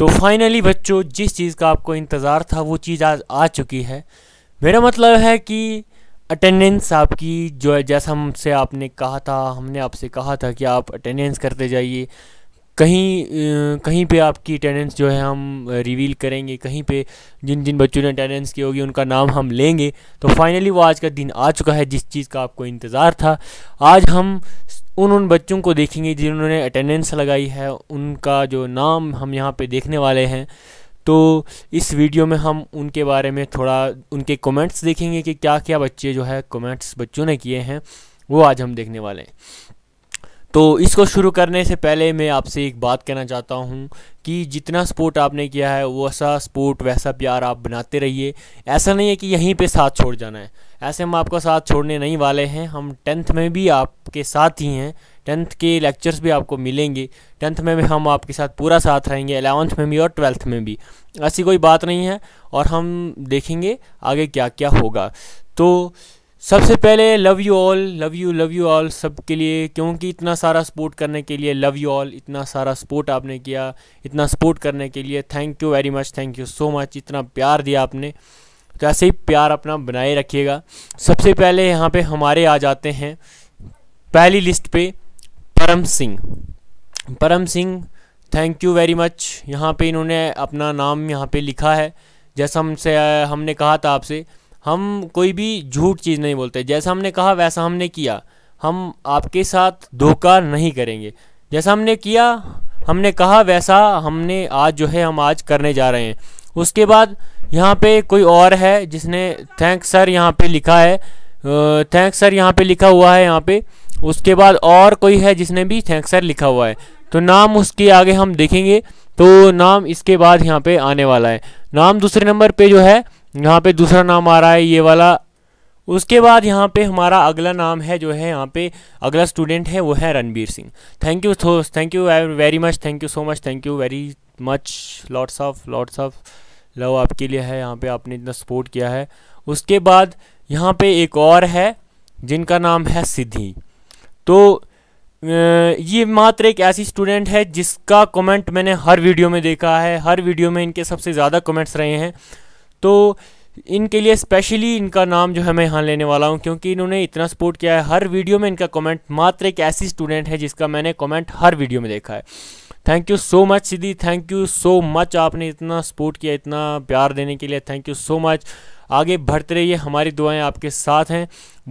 तो फाइनली बच्चों जिस चीज़ का आपको इंतज़ार था वो चीज़ आज आ चुकी है मेरा मतलब है कि अटेंडेंस आपकी जो है जैसा हमसे आपने कहा था हमने आपसे कहा था कि आप अटेंडेंस करते जाइए कहीं कहीं पे आपकी अटेंडेंस जो है हम रिवील करेंगे कहीं पे जिन जिन बच्चों ने अटेंडेंस की होगी उनका नाम हम लेंगे तो फाइनली वो आज का दिन आ चुका है जिस चीज़ का आपको इंतज़ार था आज हम उन उन बच्चों को देखेंगे जिन्होंने अटेंडेंस लगाई है उनका जो नाम हम यहाँ पे देखने वाले हैं तो इस वीडियो में हम उनके बारे में थोड़ा उनके कमेंट्स देखेंगे कि क्या क्या बच्चे जो है कमेंट्स बच्चों ने किए हैं वो आज हम देखने वाले हैं तो इसको शुरू करने से पहले मैं आपसे एक बात कहना चाहता हूँ कि जितना सपोर्ट आपने किया है वैसा सपोर्ट वैसा प्यार आप बनाते रहिए ऐसा नहीं है कि यहीं पे साथ छोड़ जाना है ऐसे हम आपका साथ छोड़ने नहीं वाले हैं हम टेंथ में भी आपके साथ ही हैं टेंथ के लेक्चर्स भी आपको मिलेंगे टेंथ में भी हम आपके साथ पूरा साथ रहेंगे एलेवंथ में भी और ट्वेल्थ में भी ऐसी कोई बात नहीं है और हम देखेंगे आगे क्या क्या होगा तो सबसे पहले love you all love you love you all सब के लिए क्योंकि इतना सारा सपोर्ट करने के लिए लव यू ऑल इतना सारा सपोर्ट आपने किया इतना सपोर्ट करने के लिए thank you very much thank you so much इतना प्यार दिया आपने तो ऐसे ही प्यार अपना बनाए रखिएगा सबसे पहले यहाँ पे हमारे आ जाते हैं पहली लिस्ट पे Param Singh Param Singh thank you very much यहाँ पे इन्होंने अपना नाम यहाँ पे लिखा है जैसा हमसे हमने कहा था आपसे हम कोई भी झूठ चीज़ नहीं बोलते जैसा हमने कहा वैसा हमने किया हम आपके साथ धोखा नहीं करेंगे जैसा हमने किया हमने कहा वैसा हमने आज जो है हम आज करने जा रहे हैं उसके बाद यहाँ पे कोई और है जिसने थैंक सर यहाँ पे लिखा है थैंक सर यहाँ पे लिखा हुआ है यहाँ पे उसके बाद और कोई है जिसने भी थैंक सर लिखा हुआ है तो नाम उसके आगे हम देखेंगे तो नाम इसके बाद यहाँ पे आने वाला है नाम दूसरे नंबर पे जो है यहाँ पे दूसरा नाम आ रहा है ये वाला उसके बाद यहाँ पे हमारा अगला नाम है जो है यहाँ पे अगला स्टूडेंट है वो है Ranbir Singh thank you though thank you very much thank you so much thank you very much lots of lots of love आपके लिए है यहाँ पे आपने इतना सपोर्ट किया है उसके बाद यहाँ पे एक और है जिनका नाम है सिद्धि तो ये मात्र एक ऐसी स्टूडेंट है जिसका कमेंट मैंने हर वीडियो में देखा है हर वीडियो में इनके सबसे ज़्यादा कमेंट्स रहे हैं तो इनके लिए स्पेशली इनका नाम जो है मैं यहाँ लेने वाला हूँ क्योंकि इन्होंने इतना सपोर्ट किया है हर वीडियो में इनका कमेंट मात्र एक ऐसी स्टूडेंट है जिसका मैंने कमेंट हर वीडियो में देखा है thank you so much Siddhi thank you so much आपने इतना सपोर्ट किया इतना प्यार देने के लिए थैंक यू सो मच आगे बढ़ते रहिए हमारी दुआएं आपके साथ हैं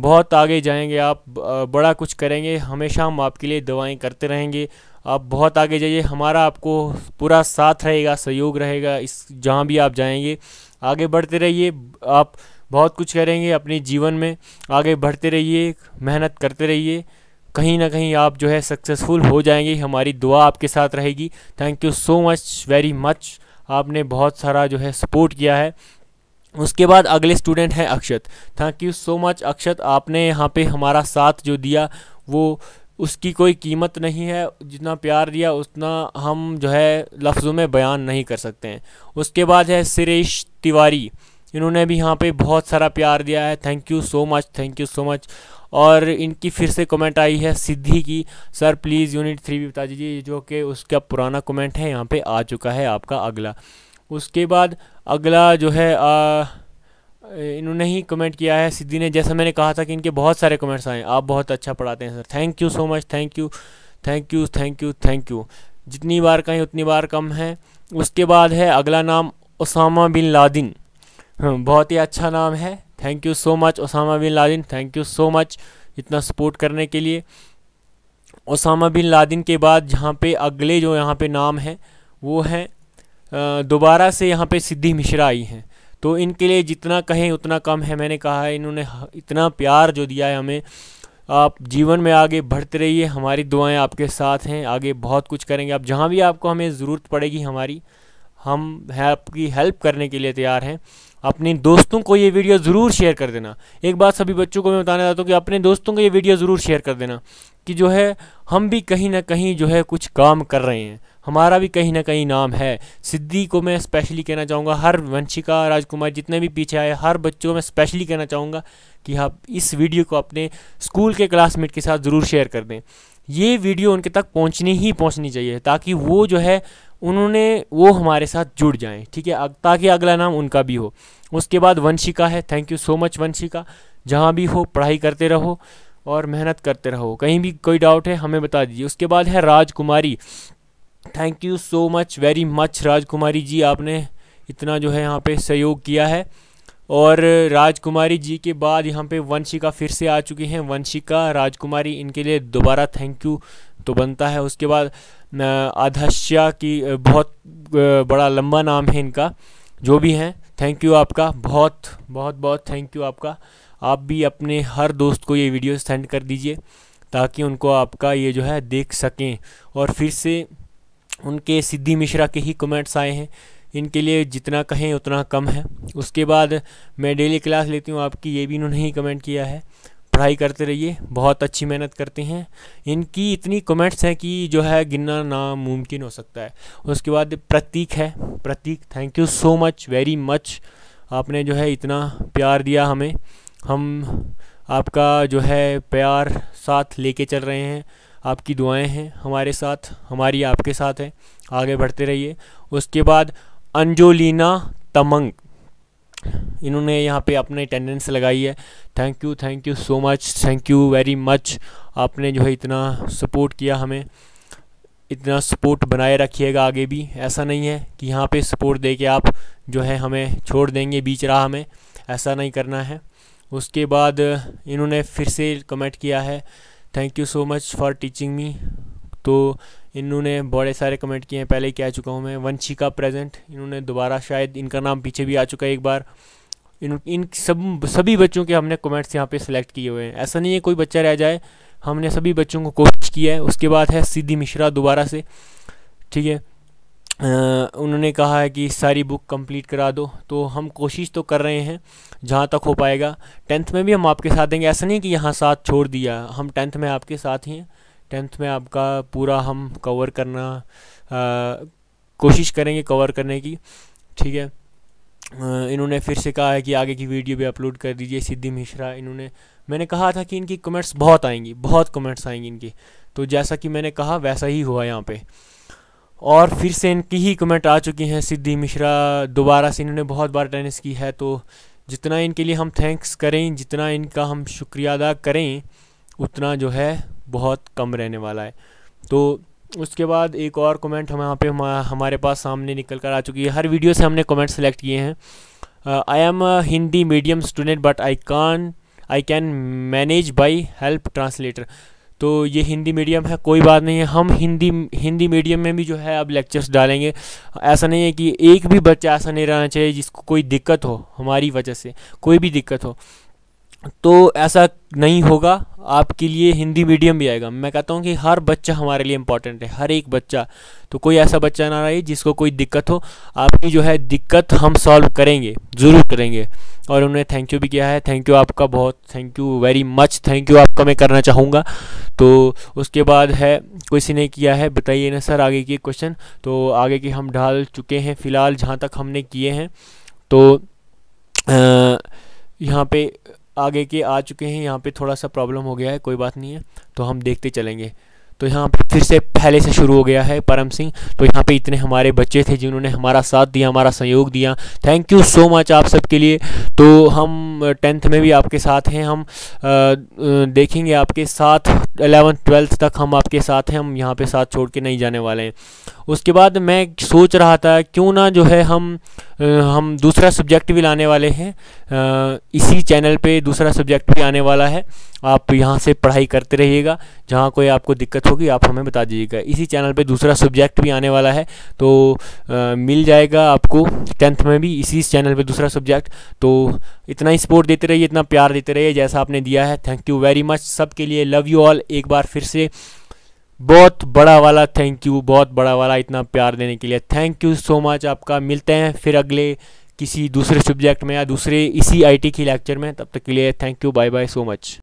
बहुत आगे जाएंगे आप बड़ा कुछ करेंगे हमेशा हम आपके लिए दुआएं करते रहेंगे आप बहुत आगे जाइए हमारा आपको पूरा साथ रहेगा सहयोग रहेगा इस जहाँ भी आप जाएंगे आगे बढ़ते रहिए आप बहुत कुछ करेंगे अपने जीवन में आगे बढ़ते रहिए मेहनत करते रहिए कहीं ना कहीं आप जो है सक्सेसफुल हो जाएंगे हमारी दुआ आपके साथ रहेगी thank you so much very much आपने बहुत सारा जो है सपोर्ट किया है उसके बाद अगले स्टूडेंट हैं Akshat thank you so much Akshat आपने यहाँ पे हमारा साथ जो दिया वो उसकी कोई कीमत नहीं है जितना प्यार दिया उतना हम जो है लफ्ज़ों में बयान नहीं कर सकते हैं उसके बाद है सुरेश तिवारी इन्होंने भी यहाँ पे बहुत सारा प्यार दिया है thank you so much thank you so much और इनकी फिर से कमेंट आई है सिद्धि की सर प्लीज़ यूनिट थ्री भी बता दीजिए जो कि उसका पुराना कमेंट है यहाँ पे आ चुका है आपका अगला उसके बाद अगला जो है आ, इन्होंने ही कमेंट किया है सिद्धि ने जैसा मैंने कहा था कि इनके बहुत सारे कमेंट्स आए आप बहुत अच्छा पढ़ाते हैं sir thank you so much thank you thank you thank you thank you जितनी बार कहें उतनी बार कम है उसके बाद है अगला नाम उसामा बिन लादिन हाँ, बहुत ही अच्छा नाम है thank you so much Osama bin Laden thank you so much इतना सपोर्ट करने के लिए उसामा बिन लादिन के बाद जहाँ पे अगले जो यहाँ पे नाम हैं वो हैं दोबारा से यहाँ पे सिद्धि मिश्रा आई हैं तो इनके लिए जितना कहें उतना कम है मैंने कहा है इन्होंने इतना प्यार जो दिया है हमें आप जीवन में आगे बढ़ते रहिए हमारी दुआएं आपके साथ हैं आगे बहुत कुछ करेंगे आप जहाँ भी आपको हमें ज़रूरत पड़ेगी हमारी हम आपकी हेल्प करने के लिए तैयार हैं अपने दोस्तों को ये वीडियो ज़रूर शेयर कर देना एक बात सभी बच्चों को मैं बताना चाहता हूँ कि अपने दोस्तों को ये वीडियो ज़रूर शेयर कर देना कि जो है हम भी कहीं ना कहीं जो है कुछ काम कर रहे हैं हमारा भी कहीं ना कहीं नाम है सिद्धि को मैं स्पेशली कहना चाहूँगा हर वंशिका राजकुमार जितने भी पीछे आए हर बच्चों में स्पेशली कहना चाहूँगा कि आप इस वीडियो को अपने स्कूल के क्लासमेट के साथ ज़रूर शेयर कर दें ये वीडियो उनके तक पहुँचनी ही पहुँचनी चाहिए ताकि वो जो है उन्होंने वो हमारे साथ जुड़ जाएं ठीक है ताकि अगला नाम उनका भी हो उसके बाद वंशिका है thank you so much Vanshika जहाँ भी हो पढ़ाई करते रहो और मेहनत करते रहो कहीं भी कोई डाउट है हमें बता दीजिए उसके बाद है Rajkumari thank you so much very much Rajkumari ji आपने इतना जो है यहाँ पे सहयोग किया है और राजकुमारी जी के बाद यहाँ पे वंशिका फिर से आ चुकी हैं वंशिका राजकुमारी इनके लिए दोबारा थैंक यू तो बनता है उसके बाद आधाश्या की बहुत बड़ा लंबा नाम है इनका जो भी हैं थैंक यू आपका बहुत बहुत बहुत थैंक यू आपका आप भी अपने हर दोस्त को ये वीडियो सेंड कर दीजिए ताकि उनको आपका ये जो है देख सकें और फिर से उनके सिद्धि मिश्रा के ही कमेंट्स आए हैं इनके लिए जितना कहें उतना कम है उसके बाद मैं डेली क्लास लेती हूँ आपकी ये भी इन्होंने ही कमेंट किया है पढ़ाई करते रहिए बहुत अच्छी मेहनत करते हैं इनकी इतनी कमेंट्स हैं कि जो है गिनना नामुमकिन हो सकता है उसके बाद प्रतीक है Prateek thank you so much very much आपने जो है इतना प्यार दिया हमें हम आपका जो है प्यार साथ लेके चल रहे हैं आपकी दुआएं हैं हमारे साथ हमारी आपके साथ हैं आगे बढ़ते रहिए उसके बाद अंजोलिना तमंग इन्होंने यहाँ पे अपने अटेंडेंस लगाई है thank you thank you so much thank you very much आपने जो है इतना सपोर्ट किया हमें इतना सपोर्ट बनाए रखिएगा आगे भी ऐसा नहीं है कि यहाँ पे सपोर्ट दे के आप जो है हमें छोड़ देंगे बीच राह में ऐसा नहीं करना है उसके बाद इन्होंने फिर से कमेंट किया है thank you so much for teaching me तो इन्होंने बड़े सारे कमेंट किए हैं पहले ही कह चुका हूँ मैं वंशी का प्रेजेंट इन्होंने दोबारा शायद इनका नाम पीछे भी आ चुका है एक बार इन इन सब सभी बच्चों के हमने कमेंट्स यहाँ पे सेलेक्ट किए हुए हैं ऐसा नहीं है कोई बच्चा रह जाए हमने सभी बच्चों को कोशिश किया है उसके बाद है सिद्धि मिश्रा दोबारा से ठीक है उन्होंने कहा है कि सारी बुक कंप्लीट करा दो तो हम कोशिश तो कर रहे हैं जहाँ तक हो पाएगा टेंथ में भी हम आपके साथ देंगे ऐसा नहीं कि यहाँ साथ छोड़ दिया हम टेंथ में आपके साथ ही हैं टेंथ में आपका पूरा हम कवर करना कोशिश करेंगे कवर करने की ठीक है इन्होंने फिर से कहा है कि आगे की वीडियो भी अपलोड कर दीजिए सिद्धि मिश्रा इन्होंने मैंने कहा था कि इनकी कमेंट्स बहुत आएंगी बहुत कमेंट्स आएंगी इनकी तो जैसा कि मैंने कहा वैसा ही हुआ यहाँ पे और फिर से इनकी ही कमेंट आ चुकी हैं सिद्धि मिश्रा दोबारा से इन्होंने बहुत बार टेनिस की है तो जितना इनके लिए हम थैंक्स करें जितना इनका हम शुक्रिया अदा करें उतना जो है बहुत कम रहने वाला है तो उसके बाद एक और कमेंट हम यहाँ पे हमारे पास सामने निकल कर आ चुकी है हर वीडियो से हमने कमेंट सेलेक्ट किए हैं I am Hindi medium student but I can I can manage by help translator तो ये हिंदी मीडियम है कोई बात नहीं है हम हिंदी हिंदी मीडियम में भी जो है अब लेक्चर्स डालेंगे ऐसा नहीं है कि एक भी बच्चा ऐसा नहीं रहना चाहिए जिसको कोई दिक्कत हो हमारी वजह से कोई भी दिक्कत हो तो ऐसा नहीं होगा आपके लिए हिंदी मीडियम भी आएगा मैं कहता हूँ कि हर बच्चा हमारे लिए इम्पॉर्टेंट है हर एक बच्चा तो कोई ऐसा बच्चा ना रहे जिसको कोई दिक्कत हो आपकी जो है दिक्कत हम सॉल्व करेंगे ज़रूर करेंगे और उन्होंने थैंक यू भी किया है थैंक यू आपका बहुत thank you very much thank you आपका मैं करना चाहूँगा तो उसके बाद है किसी ने किया है बताइए ना सर आगे की क्वेश्चन तो आगे के हम ढाल चुके हैं फ़िलहाल जहाँ तक हमने किए हैं तो यहाँ पे आगे के आ चुके हैं यहाँ पे थोड़ा सा प्रॉब्लम हो गया है कोई बात नहीं है तो हम देखते चलेंगे तो यहाँ पे फिर से पहले से शुरू हो गया है परम सिंह तो यहाँ पे इतने हमारे बच्चे थे जिन्होंने हमारा साथ दिया हमारा सहयोग दिया थैंक यू सो मच आप सबके लिए तो हम टेंथ में भी आपके साथ हैं हम आ, देखेंगे आपके साथ एलेवंथ ट्वेल्थ तक हम आपके साथ हैं हम यहाँ पे साथ छोड़ के नहीं जाने वाले हैं उसके बाद मैं सोच रहा था क्यों ना जो है हम हम दूसरा सब्जेक्ट भी लाने वाले हैं इसी चैनल पे दूसरा सब्जेक्ट भी आने वाला है आप यहाँ से पढ़ाई करते रहिएगा जहाँ कोई आपको दिक्कत होगी आप हमें बता दीजिएगा इसी चैनल पे दूसरा सब्जेक्ट भी आने वाला है तो आ, मिल जाएगा आपको टेंथ में भी इसी चैनल पे दूसरा सब्जेक्ट तो इतना ही सपोर्ट देते रहिए इतना प्यार देते रहिए जैसा आपने दिया है थैंक यू वेरी मच सब लिए लव यू ऑल एक बार फिर से बहुत बड़ा वाला थैंक यू बहुत बड़ा वाला इतना प्यार देने के लिए थैंक यू सो मच आपका मिलते हैं फिर अगले किसी दूसरे सब्जेक्ट में या दूसरे इसी आईटी की लेक्चर में तब तक के लिए thank you bye bye so much